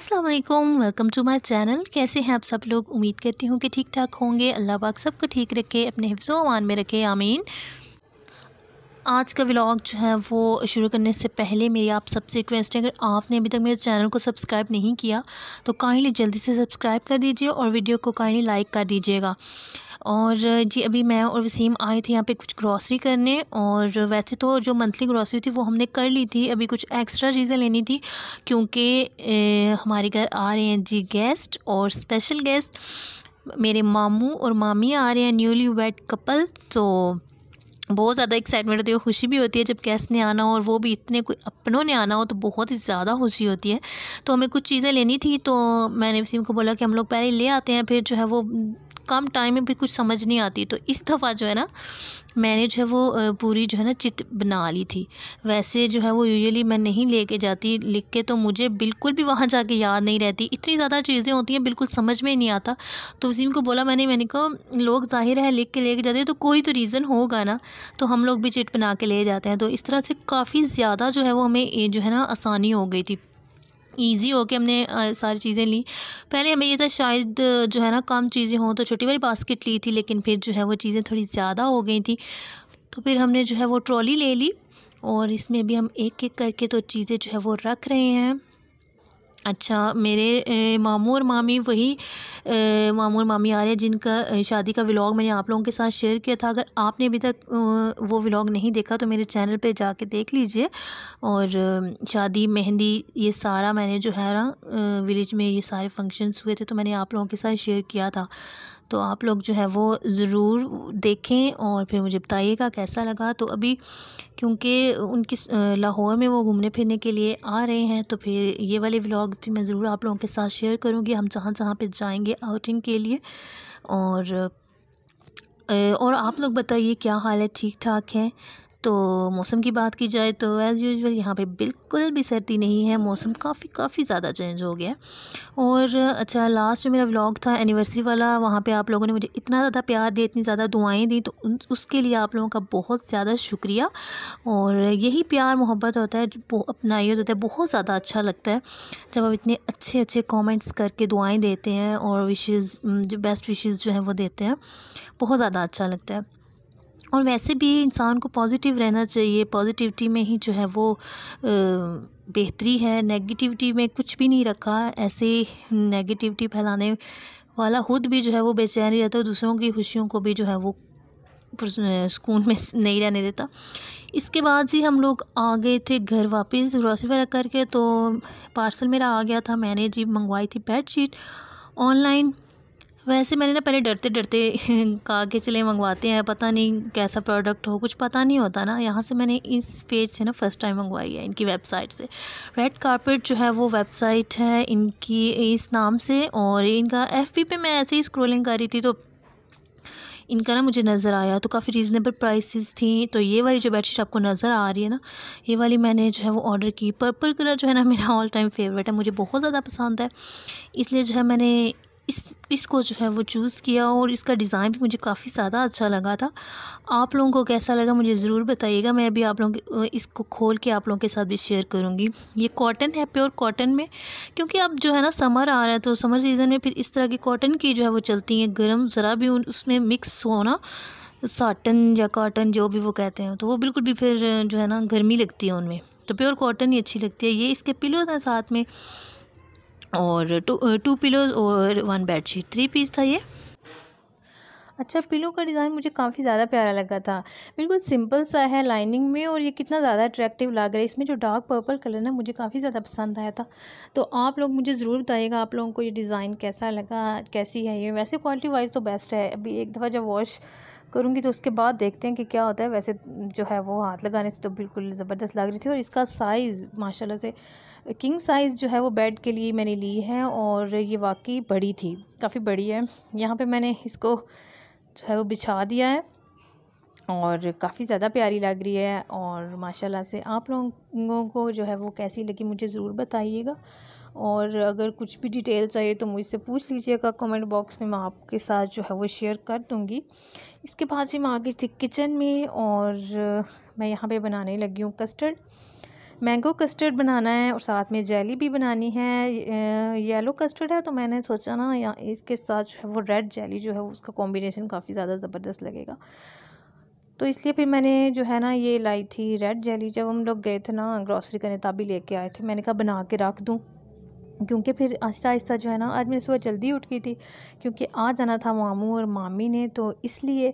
अस्सलाम वालेकुम welcome to my channel कैसे हैं आप सब लोग उम्मीद करती हूँ कि ठीक ठाक होंगे अल्लाह पाक सबको ठीक रखे अपने हिफ्जो अमान में रखे आमीन आज का व्लॉग जो है वो शुरू करने से पहले मेरी आप सबसे रिक्वेस्ट है अगर आपने अभी तक मेरे चैनल को सब्सक्राइब नहीं किया तो काइंडली जल्दी से सब्सक्राइब कर दीजिए और वीडियो को काइंडली लाइक कर दीजिएगा और जी अभी मैं और वसीम आए थे यहाँ पे कुछ ग्रॉसरी करने और वैसे तो जो मंथली ग्रॉसरी थी वो हमने कर ली थी अभी कुछ एक्स्ट्रा चीज़ें लेनी थी क्योंकि हमारे घर आ रहे हैं जी गेस्ट और स्पेशल गेस्ट मेरे मामू और मामी आ रहे हैं न्यूली वेड कपल तो बहुत ज़्यादा एक्साइटमेंट होती है खुशी भी होती है जब गेस्ट ने आना हो और वो भी इतने कोई अपनों ने आना हो तो बहुत ही ज़्यादा खुशी होती है तो हमें कुछ चीज़ें लेनी थी तो मैंने वसीम को बोला कि हम लोग पहले ले आते हैं फिर जो है वो कम टाइम में भी कुछ समझ नहीं आती तो इस दफ़ा जो है ना मैंने जो है वो पूरी जो है ना चिट बना ली थी वैसे जो है वो यूजली मैं नहीं लेके जाती लिख के तो मुझे बिल्कुल भी वहाँ जाके याद नहीं रहती इतनी ज़्यादा चीज़ें होती हैं बिल्कुल समझ में नहीं आता तो वसीम को बोला मैंने मैंने कहा लोग ज़ाहिर है लिख के लेके जाते हैं तो कोई तो रीज़न होगा ना तो हम लोग भी चिट बना के ले जाते हैं तो इस तरह से काफ़ी ज़्यादा जो है वो हमें जो है ना आसानी हो गई थी ईजी होके हमने सारी चीज़ें ली पहले हमें ये था शायद जो है ना कम चीज़ें हों तो छोटी वाली बास्केट ली थी लेकिन फिर जो है वो चीज़ें थोड़ी ज़्यादा हो गई थी तो फिर हमने जो है वो ट्रॉली ले ली और इसमें भी हम एक एक करके तो चीज़ें जो है वो रख रहे हैं अच्छा मेरे मामू और मामी वही मामू और मामी आ रहे हैं जिनका शादी का व्लॉग मैंने आप लोगों के साथ शेयर किया था अगर आपने अभी तक वो व्लॉग नहीं देखा तो मेरे चैनल पे जाके देख लीजिए और शादी मेहंदी ये सारा मैंने जो है ना विलेज में ये सारे फंक्शंस हुए थे तो मैंने आप लोगों के साथ शेयर किया था तो आप लोग जो है वो ज़रूर देखें और फिर मुझे बताइएगा कैसा लगा तो अभी क्योंकि उनकी लाहौर में वो घूमने फिरने के लिए आ रहे हैं तो फिर ये वाले व्लॉग भी मैं ज़रूर आप लोगों के साथ शेयर करूँगी हम जहाँ जहाँ पर जाएँगे जाएंगे आउटिंग के लिए और और आप लोग बताइए क्या हाल है ठीक ठाक हैं तो मौसम की बात की जाए तो एज़ यूजल यहाँ पे बिल्कुल भी सर्दी नहीं है मौसम काफ़ी काफ़ी ज़्यादा चेंज हो गया और अच्छा लास्ट जो मेरा व्लॉग था एनिवर्सरी वाला वहाँ पे आप लोगों ने मुझे इतना ज़्यादा प्यार दिया इतनी ज़्यादा दुआएं दी तो उसके लिए आप लोगों का बहुत ज़्यादा शुक्रिया और यही प्यार मोहब्बत होता है जो अपनाइए होता है बहुत ज़्यादा अच्छा लगता है जब आप इतने अच्छे अच्छे कॉमेंट्स करके दुआएँ देते हैं और विशेज़ जो बेस्ट विशेज़ जो हैं वो देते हैं बहुत ज़्यादा अच्छा लगता है और वैसे भी इंसान को पॉजिटिव रहना चाहिए पॉजिटिविटी में ही जो है वो बेहतरी है नेगेटिविटी में कुछ भी नहीं रखा ऐसे नेगेटिविटी फैलाने वाला खुद भी जो है वो बेचैन रहता है दूसरों की खुशियों को भी जो है वो सुकून में नहीं रहने देता इसके बाद जी हम लोग आ गए थे घर वापस ग्रॉसरी वगैरह करके तो पार्सल मेरा आ गया था मैंने जी मंगवाई थी बेड शीट ऑनलाइन वैसे मैंने ना पहले डरते डरते कहा कि चले मंगवाते हैं पता नहीं कैसा प्रोडक्ट हो कुछ पता नहीं होता ना यहाँ से मैंने इस पेज से ना फ़र्स्ट टाइम मंगवाई है इनकी वेबसाइट से रेड कारपेट जो है वो वेबसाइट है इनकी इस नाम से और इनका एफ़ पे मैं ऐसे ही स्क्रोलिंग कर रही थी तो इनका ना मुझे नज़र आया तो काफ़ी रीज़नेबल प्राइसेस थी तो ये वाली जो बेडशीट आपको नज़र आ रही है ना ये वाली मैंने जो है वो ऑर्डर की पर्पल कलर जो है ना मेरा ऑल टाइम फेवरेट है मुझे बहुत ज़्यादा पसंद है इसलिए जो है मैंने इस इसको जो है वो चूज़ किया और इसका डिज़ाइन भी मुझे काफ़ी ज़्यादा अच्छा लगा था आप लोगों को कैसा लगा मुझे ज़रूर बताइएगा मैं अभी आप लोगों इसको खोल के आप लोगों के साथ भी शेयर करूँगी ये कॉटन है प्योर कॉटन में क्योंकि अब जो है ना समर आ रहा है तो समर सीज़न में फिर इस तरह की कॉटन की जो है वो चलती हैं गर्म ज़रा भी उसमें मिक्स होना साटन या कॉटन जो भी वो कहते हैं तो वो बिल्कुल भी फिर जो है ना गर्मी लगती है उनमें तो प्योर कॉटन ही अच्छी लगती है ये इसके पिलोज हैं साथ में और टू टू पिलोज़ और वन बेडशीट थ्री पीस था ये अच्छा पिलो का डिज़ाइन मुझे काफ़ी ज़्यादा प्यारा लगा था बिल्कुल सिंपल सा है लाइनिंग में और ये कितना ज़्यादा अट्रैक्टिव लग रहा है इसमें जो डार्क पर्पल कलर ना मुझे काफ़ी ज़्यादा पसंद आया था तो आप लोग मुझे ज़रूर बताइएगा आप लोगों को ये डिज़ाइन कैसा लगा कैसी है ये वैसे क्वालिटी वाइज तो बेस्ट है अभी एक दफ़ा जब वॉश करूँगी तो उसके बाद देखते हैं कि क्या होता है वैसे जो है वो हाथ लगाने से तो बिल्कुल ज़बरदस्त लग रही थी और इसका साइज़ माशाल्लाह से किंग साइज़ जो है वो बेड के लिए मैंने ली है और ये वाकई बड़ी थी काफ़ी बड़ी है यहाँ पर मैंने इसको जो है वो बिछा दिया है और काफ़ी ज़्यादा प्यारी लग रही है और माशाला से आप लोगों को जो है वो कैसी लगी मुझे ज़रूर बताइएगा और अगर कुछ भी डिटेल चाहिए तो मुझसे पूछ लीजिएगा कमेंट बॉक्स में मैं आपके साथ जो है वो शेयर कर दूँगी इसके बाद जी मैं आ गई थी किचन में और मैं यहाँ पे बनाने लगी हूँ कस्टर्ड मैंगो कस्टर्ड बनाना है और साथ में जेली भी बनानी है येलो कस्टर्ड है तो मैंने सोचा ना या इसके साथ जो है वो रेड जेली जो है उसका कॉम्बिनेशन काफ़ी ज़्यादा ज़बरदस्त लगेगा तो इसलिए फिर मैंने जो है ना ये लाई थी रेड जेली जब हम लोग गए थे ना ग्रॉसरी करने तभी लेके आए थे मैंने कहा बना के रख दूँ क्योंकि फिर आहिस्ता आहिस्ता जो है ना आज मैं सुबह जल्दी उठ गई थी क्योंकि आ जाना था मामू और मामी ने तो इसलिए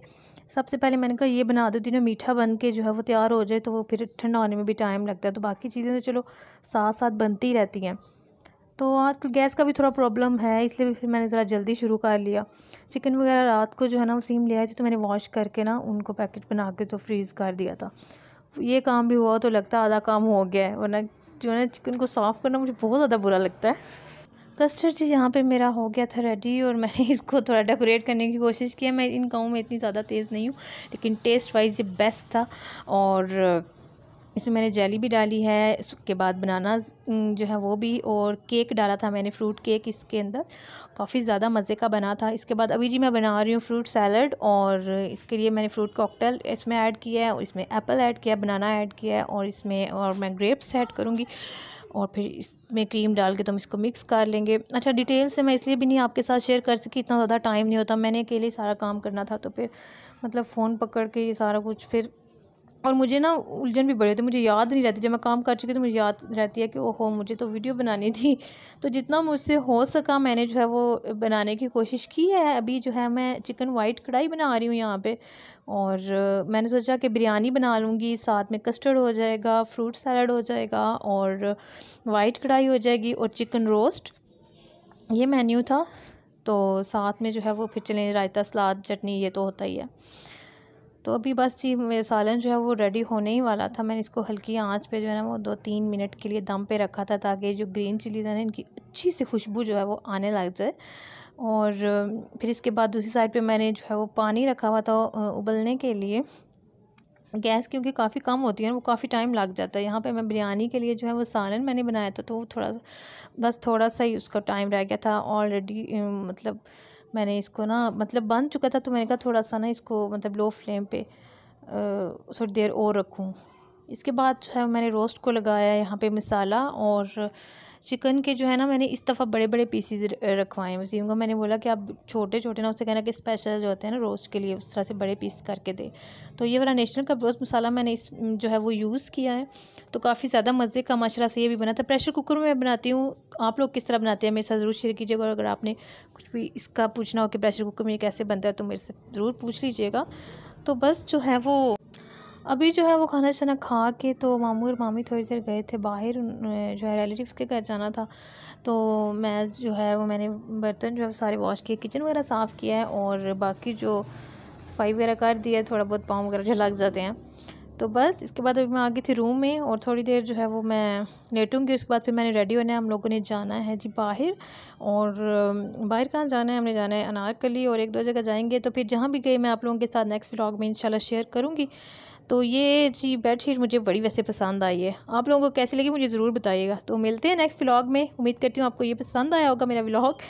सबसे पहले मैंने कहा ये बना दो तीनों मीठा बन के जो है वो तैयार हो जाए तो वो फिर ठंडा होने में भी टाइम लगता है तो बाकी चीज़ें तो चलो साथ साथ बनती रहती हैं तो आजकल गैस का भी थोड़ा प्रॉब्लम है इसलिए फिर मैंने ज़रा जल्दी शुरू कर लिया चिकन वगैरह रात को जो है ना सीम ले आई थी तो मैंने वॉश करके ना उनको पैकेट बना के तो फ्रीज़ कर दिया था ये काम भी हुआ तो लगता आधा काम हो गया है वरना जो है चिकन को साफ़ करना मुझे बहुत ज़्यादा बुरा लगता है कस्टर्ड जी यहाँ पे मेरा हो गया था रेडी और मैंने इसको थोड़ा डेकोरेट करने की कोशिश की है मैं इन गाँव में इतनी ज़्यादा तेज़ नहीं हूँ लेकिन टेस्ट वाइज ये बेस्ट था और इसमें मैंने जेली भी डाली है उसके बाद बनाना जो है वो भी और केक डाला था मैंने फ्रूट केक इसके अंदर काफ़ी ज़्यादा मज़े का बना था इसके बाद अभी जी मैं बना रही हूँ फ्रूट सैलड और इसके लिए मैंने फ्रूट कॉकटेल इसमें ऐड किया है और इसमें एप्पल ऐड किया है बनाना ऐड किया है और इसमें और मैं ग्रेप्स ऐड करूँगी और फिर इसमें क्रीम डाल के तो हम इसको मिक्स कर लेंगे अच्छा डिटेल से मैं इसलिए भी नहीं आपके साथ शेयर कर सकी इतना ज़्यादा टाइम नहीं होता मैंने अकेले सारा काम करना था तो फिर मतलब फ़ोन पकड़ के ये सारा कुछ फिर और मुझे ना उलझन भी बड़ी होती है मुझे याद नहीं रहती जब मैं काम कर चुकी तो मुझे याद रहती है कि ओहो मुझे तो वीडियो बनानी थी तो जितना मुझसे हो सका मैंने जो है वो बनाने की कोशिश की है अभी जो है मैं चिकन वाइट कढ़ाई बना रही हूँ यहाँ पे और मैंने सोचा कि बिरयानी बना लूँगी साथ में कस्टर्ड हो जाएगा फ्रूट सैलड हो जाएगा और वाइट कढ़ाई हो जाएगी और चिकन रोस्ट ये मेन्यू था तो साथ में जो है वो फिर चलें रायता सलाद चटनी ये तो होता ही है तो अभी बस ये सालन जो है वो रेडी होने ही वाला था मैंने इसको हल्की आंच पे जो है ना वो दो तीन मिनट के लिए दम पे रखा था ताकि जो ग्रीन चिलीज़ है ना इनकी अच्छी सी खुशबू जो है वो आने लग जाए और फिर इसके बाद दूसरी साइड पर मैंने जो है वो पानी रखा हुआ था उबलने के लिए गैस क्योंकि काफ़ी कम होती है ना वो काफ़ी टाइम लग जाता है यहाँ पे मैं बिरयानी के लिए जो है वो सालन मैंने बनाया था तो वो थोड़ा बस थोड़ा सा ही उसका टाइम रह गया था ऑलरेडी मतलब मैंने इसको ना मतलब बन चुका था तो मैंने कहा थोड़ा सा ना इसको मतलब लो फ्लेम पे थोड़ी देर और रखूँ इसके बाद जो है मैंने रोस्ट को लगाया यहाँ पे मसाला और चिकन के जो है ना मैंने इस दफ़ा बड़े बड़े पीसीज रखवाए हैं वसीम को मैंने बोला कि आप छोटे छोटे ना उसे कहना कि स्पेशल जो होते हैं ना रोस्ट के लिए उस तरह से बड़े पीस करके दे तो ये वाला नेशनल का रोस्ट मसाला मैंने इस जो है वो यूज़ किया है तो काफ़ी ज़्यादा मज़े का माशरा से ये भी बना था प्रेशर कुकर में मैं बनाती हूँ आप लोग किस तरह बनाते हैं मेरे साथ ज़रूर शेयर कीजिएगा और अगर आपने कुछ भी इसका पूछना हो कि प्रेशर कुकर में कैसे बनता है तो मेरे से ज़रूर पूछ लीजिएगा तो बस जो है वो अभी जो है वो खाना छाना खा के तो मामू और मामी थोड़ी देर गए थे बाहर जो है रिलेटिव्स के घर जाना था तो मैं जो है वो मैंने बर्तन जो है सारे वॉश किए किचन वगैरह साफ़ किया है और बाकी जो सफाई वगैरह कर दी है थोड़ा बहुत पाँव वगैरह जो लग जाते हैं तो बस इसके बाद अभी मैं आ गई थी रूम में और थोड़ी देर जो है वो मैं लेटूंगी उसके बाद फिर मैंने रेडी होना है हम लोगों ने जाना है जी बाहर और बाहर कहाँ जाना है हमने जाना है अनारकली और एक दो जगह जाएंगे तो फिर जहाँ भी गए मैं आप लोगों के साथ नेक्स्ट व्लॉग में इंशाल्लाह शेयर करूँगी तो ये जी बेडशीट मुझे बड़ी वैसे पसंद आई है आप लोगों को कैसी लगी मुझे ज़रूर बताइएगा तो मिलते हैं नेक्स्ट व्लॉग में उम्मीद करती हूँ आपको ये पसंद आया होगा मेरा व्लॉग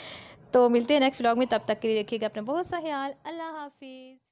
तो मिलते हैं नेक्स्ट व्लॉग में तब तक के लिए रखिएगा अपना बहुत सा ख्याल अल्लाह हाफिज़